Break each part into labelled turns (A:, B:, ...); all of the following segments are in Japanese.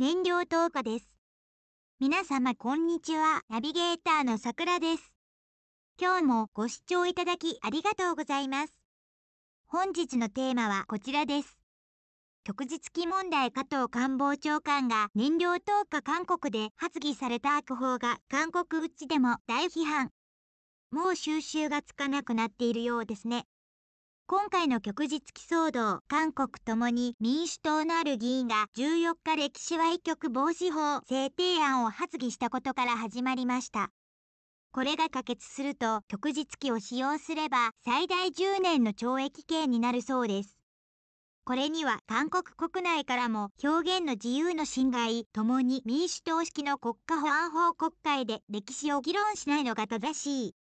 A: 燃料投下です。皆様こんにちは。ナビゲーターのさくらです。今日もご視聴いただきありがとうございます。本日のテーマはこちらです。旭日記問題加藤官房長官が燃料投下韓国で発議された悪法が韓国うちでも大批判。もう収集がつかなくなっているようですね。今回の旭日旗騒動、韓国ともに民主党のある議員が14日歴史歪曲防止法制定案を発議したことから始まりました。これが可決すると、旭日旗を使用すれば最大10年の懲役刑になるそうです。これには韓国国内からも表現の自由の侵害ともに民主党式の国家保安法国会で歴史を議論しないのが正しい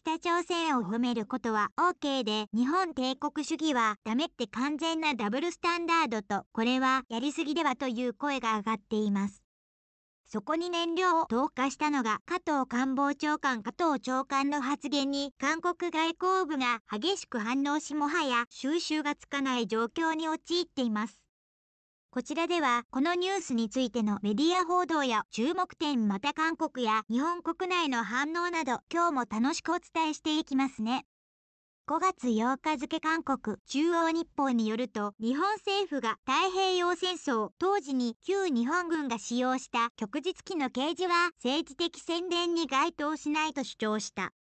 A: 北朝鮮を褒めることは OK で、日本帝国主義はダメって完全なダブルスタンダードと、これはやりすぎではという声が上がっています。そこに燃料を投下したのが加藤官房長官加藤長官の発言に韓国外交部が激しく反応しもはや収拾がつかない状況に陥っています。こちらではこのニュースについてのメディア報道や注目点また韓国や日本国内の反応など今日も楽しくお伝えしていきますね。5月8日付韓国中央日報によると日本政府が太平洋戦争当時に旧日本軍が使用した旭日機の掲示は政治的宣伝に該当しないと主張した。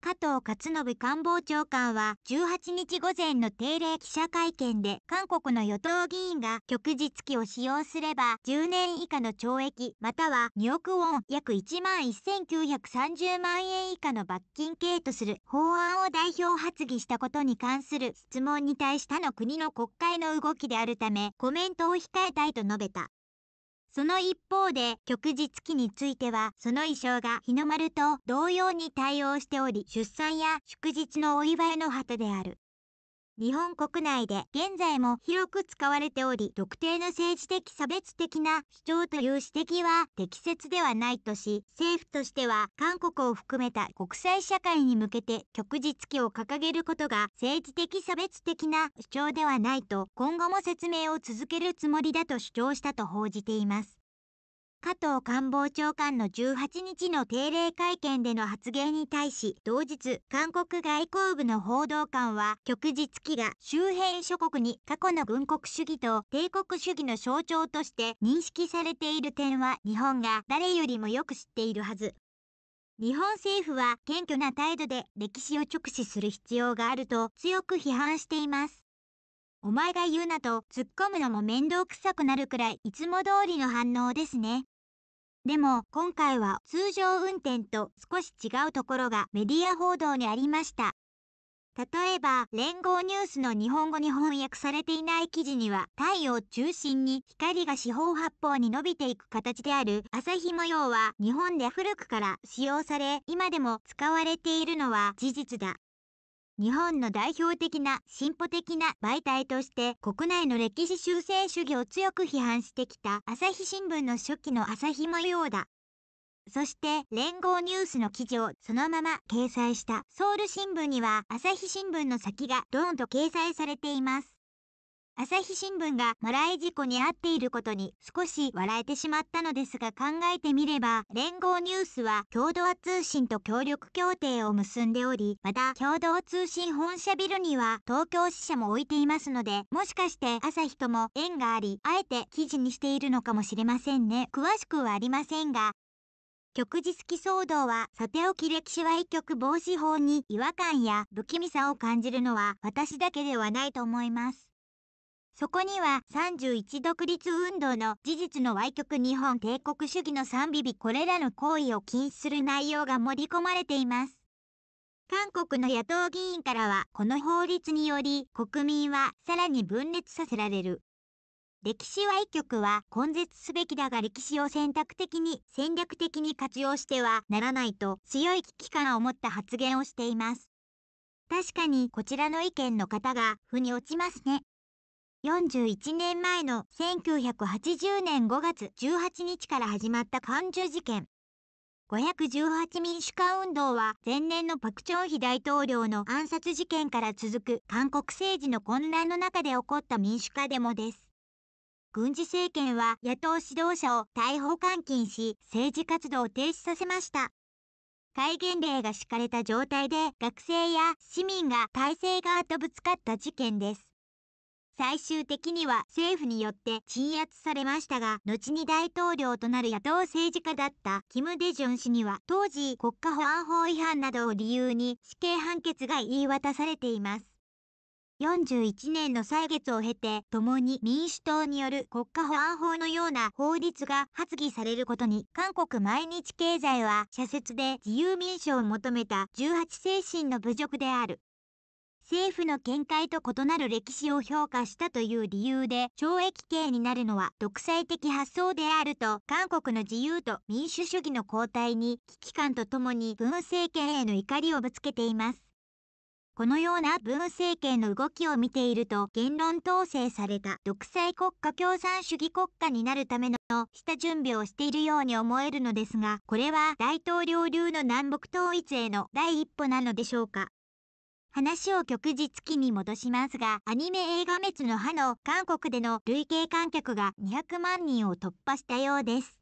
A: 加藤勝信官房長官は18日午前の定例記者会見で韓国の与党議員が旭日機を使用すれば10年以下の懲役または2億ウォン約1万1930万円以下の罰金刑とする法案を代表発議したことに関する質問に対し他の国の国会の動きであるためコメントを控えたいと述べた。その一方で、旭日記については、その衣装が日の丸と同様に対応しており、出産や祝日のお祝いの旗である。日本国内で現在も広く使われており、特定の政治的差別的な主張という指摘は適切ではないとし、政府としては韓国を含めた国際社会に向けて旭日旗を掲げることが政治的差別的な主張ではないと、今後も説明を続けるつもりだと主張したと報じています。加藤官房長官の18日の定例会見での発言に対し、同日、韓国外交部の報道官は、旭日旗が周辺諸国に過去の軍国主義と帝国主義の象徴として認識されている点は、日本が誰よりもよく知っているはず。日本政府は謙虚な態度で歴史を直視する必要があると強く批判しています。お前が言うなと突っ込むのも面倒くさくなるくらいいつも通りの反応ですね。でも今回は通常運転と少し違うところがメディア報道にありました。例えば、連合ニュースの日本語に翻訳されていない記事には、太陽中心に光が四方八方に伸びていく形である朝日模様は日本で古くから使用され、今でも使われているのは事実だ。日本の代表的な進歩的な媒体として国内の歴史修正主義を強く批判してきた朝日新聞の初期の朝日模様だ。そして連合ニュースの記事をそのまま掲載したソウル新聞には朝日新聞の先がドーンと掲載されています。朝日新聞がマラ事故に遭っていることに少し笑えてしまったのですが考えてみれば、連合ニュースは共同通信と協力協定を結んでおり、また共同通信本社ビルには東京支社も置いていますので、もしかして朝日とも縁があり、あえて記事にしているのかもしれませんね。詳しくはありませんが、旭日記騒動は、さておき歴史は一曲防止法に違和感や不気味さを感じるのは私だけではないと思います。そこには31独立運動の事実の歪曲日本帝国主義の賛美日これらの行為を禁止する内容が盛り込まれています。韓国の野党議員からはこの法律により国民はさらに分裂させられる。歴史歪曲は根絶すべきだが歴史を選択的に戦略的に活用してはならないと強い危機感を持った発言をしています。確かにこちらの意見の方が腑に落ちますね。41年前の1980年5月18日から始まった漢受事件。518民主化運動は前年のパクチョンヒ大統領の暗殺事件から続く韓国政治の混乱の中で起こった民主化デモです。軍事政権は野党指導者を逮捕監禁し政治活動を停止させました。戒厳令が敷かれた状態で学生や市民が体制側とぶつかった事件です。最終的には政府によって鎮圧されましたが、後に大統領となる野党政治家だったキム・デジョン氏には、当時国家保安法違反などを理由に死刑判決が言い渡されています。41年の歳月を経て、共に民主党による国家保安法のような法律が発議されることに、韓国毎日経済は社説で自由民主を求めた18精神の侮辱である。政府の見解と異なる歴史を評価したという理由で懲役刑になるのは独裁的発想であると韓国の自由と民主主義の後退に危機感とともに文政権への怒りをぶつけています。このような文政権の動きを見ていると言論統制された独裁国家共産主義国家になるための下準備をしているように思えるのですが、これは大統領流の南北統一への第一歩なのでしょうか。話を旭日記に戻しますが、アニメ映画滅の歯の韓国での累計観客が200万人を突破したようです。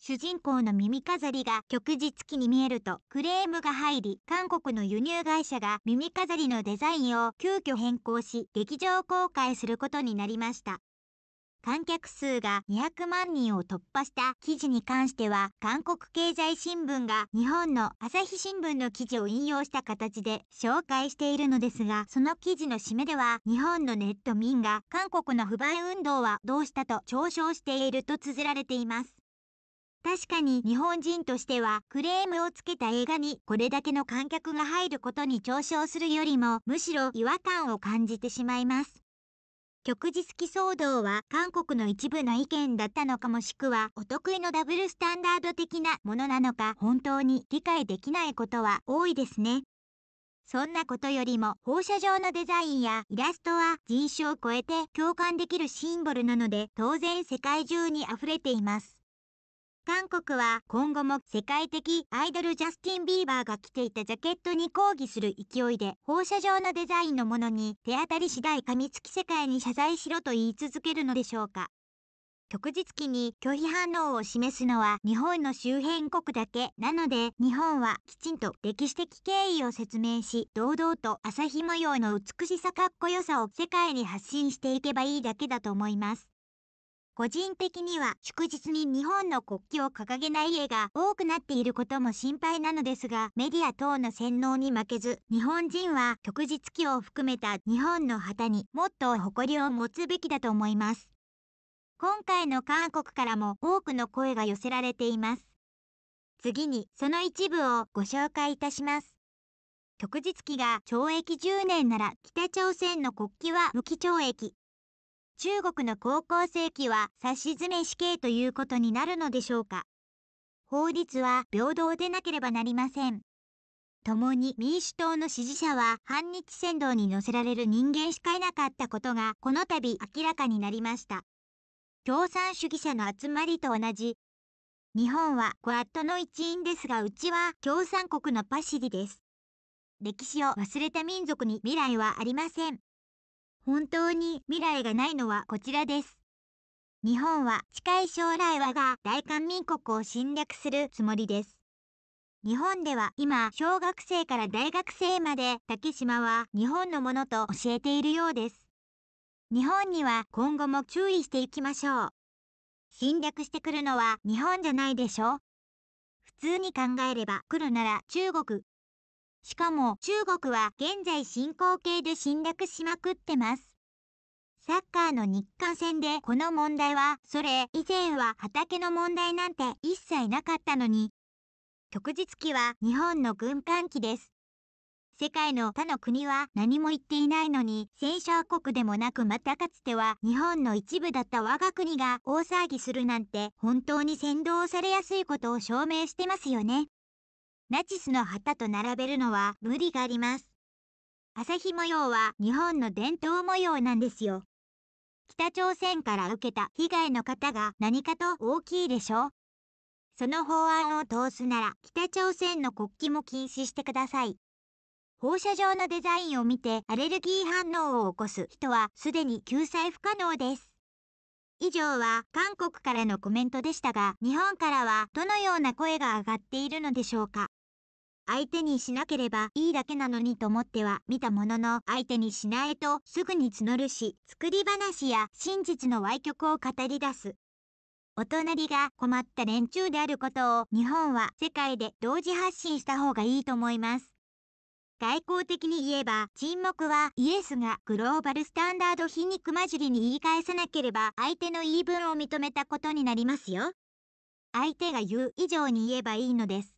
A: 主人公の耳飾りが旭日記に見えるとクレームが入り、韓国の輸入会社が耳飾りのデザインを急遽変更し、劇場公開することになりました。観客数が200万人を突破した記事に関しては、韓国経済新聞が日本の朝日新聞の記事を引用した形で紹介しているのですが、その記事の締めでは、日本のネット民が韓国の不買運動はどうしたと嘲笑していると綴られています。確かに日本人としてはクレームをつけた映画にこれだけの観客が入ることに嘲笑するよりもむしろ違和感を感じてしまいます。極地好き騒動は韓国の一部の意見だったのかもしくはお得意のダブルスタンダード的なものなのか本当に理解できないことは多いですね。そんなことよりも放射状のデザインやイラストは人種を超えて共感できるシンボルなので当然世界中に溢れています。韓国は今後も世界的アイドルジャスティン・ビーバーが着ていたジャケットに抗議する勢いで放射状のデザインのものに手当たり次第噛みつき世界に謝罪しろと言い続けるのでしょうか。旭日記に拒否反応を示すのは日本の周辺国だけなので日本はきちんと歴史的経緯を説明し堂々と朝日模様の美しさかっこよさを世界に発信していけばいいだけだと思います。個人的には祝日に日本の国旗を掲げない家が多くなっていることも心配なのですが、メディア等の洗脳に負けず、日本人は旭日旗を含めた日本の旗にもっと誇りを持つべきだと思います。今回の韓国からも多くの声が寄せられています。次にその一部をご紹介いたします。旭日旗が懲役10年なら北朝鮮の国旗は無期懲役。中国の高校生期は差し詰め死刑ということになるのでしょうか法律は平等でなければなりません。共に民主党の支持者は反日扇動に乗せられる人間しかいなかったことがこの度明らかになりました。共産主義者の集まりと同じ。日本はクワッドの一員ですがうちは共産国のパシリです。歴史を忘れた民族に未来はありません。本当に未来がないのはこちらです。日本は近い将来はが大韓民国を侵略するつもりです。日本では今、小学生から大学生まで竹島は日本のものと教えているようです。日本には今後も注意していきましょう。侵略してくるのは日本じゃないでしょ普通に考えれば来るなら中国、しかも中国は現在進行形で侵略しまくってます。サッカーの日韓戦でこの問題は、それ以前は畑の問題なんて一切なかったのに、旭日旗は日本の軍艦機です。世界の他の国は何も言っていないのに、戦勝国でもなくまたかつては日本の一部だった我が国が大騒ぎするなんて本当に扇動されやすいことを証明してますよね。ナチスの旗と並べるのは無理があります。朝日模様は日本の伝統模様なんですよ。北朝鮮から受けた被害の方が何かと大きいでしょその法案を通すなら北朝鮮の国旗も禁止してください。放射状のデザインを見てアレルギー反応を起こす人はすでに救済不可能です。以上は韓国からのコメントでしたが、日本からはどのような声が上がっているのでしょうか相手にしなければいいだけなのにと思っては見たものの相手にしないとすぐに募るし作り話や真実の歪曲を語り出すお隣が困った連中であることを日本は世界で同時発信した方がいいと思います外交的に言えば沈黙はイエスがグローバルスタンダード皮肉交じりに言い返さなければ相手の言い分を認めたことになりますよ。相手が言う以上に言えばいいのです。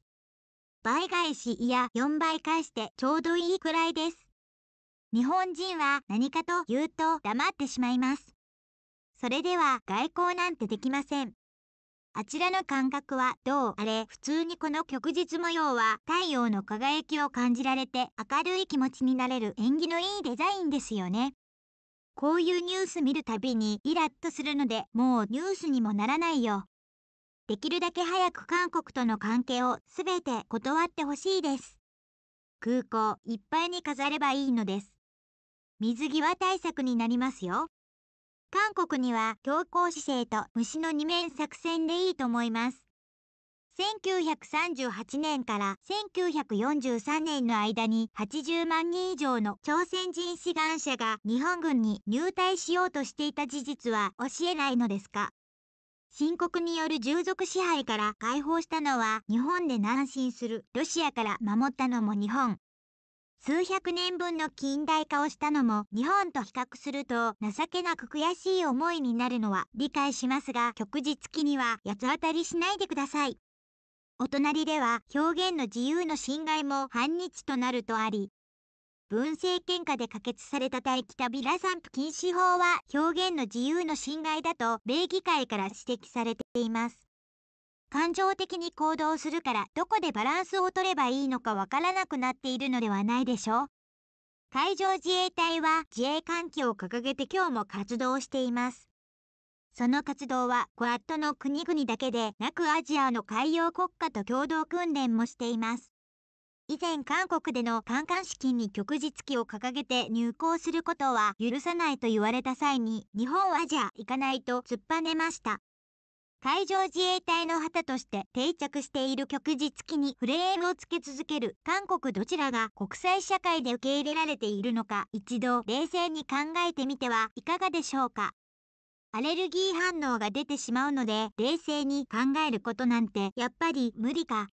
A: 倍返しいや4倍返してちょうどいいくらいです。日本人は何かと言うと黙ってしまいます。それでは外交なんてできません。あちらの感覚はどうあれ普通にこの旭日模様は太陽の輝きを感じられて明るい気持ちになれる縁起のいいデザインですよね。こういうニュース見るたびにイラッとするのでもうニュースにもならないよできるだけ早く韓国との関係をすべて断ってほしいです。空港いっぱいに飾ればいいのです。水際対策になりますよ。韓国には強硬姿勢と虫の二面作戦でいいと思います。1938年から1943年の間に80万人以上の朝鮮人志願者が日本軍に入隊しようとしていた事実は教えないのですか深刻による従属支配から解放したのは日本で南進するロシアから守ったのも日本。数百年分の近代化をしたのも日本と比較すると情けなく悔しい思いになるのは理解しますが旭日記には八つ当たりしないでください。お隣では表現の自由の侵害も反日となるとあり、文政権下で可決された対北ビラ散布禁止法は表現の自由の侵害だと米議会から指摘されています。感情的に行動するからどこでバランスを取ればいいのかわからなくなっているのではないでしょう。海上自衛隊は自衛艦機を掲げて今日も活動しています。その活動はクアッドの国々だけでなくアジアの海洋国家と共同訓練もしています。以前韓国でのカンカン資金に旭日旗を掲げて入港することは許さないと言われた際に、日本はじゃ行かないと突っぱねました。海上自衛隊の旗として定着している旭日旗にフレームをつけ続ける韓国どちらが国際社会で受け入れられているのか一度冷静に考えてみてはいかがでしょうかアレルギー反応が出てしまうので冷静に考えることなんてやっぱり無理か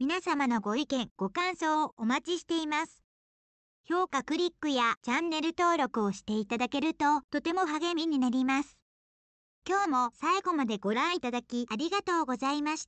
A: 皆様のご意見、ご感想をお待ちしています。評価クリックやチャンネル登録をしていただけるととても励みになります。今日も最後までご覧いただきありがとうございました。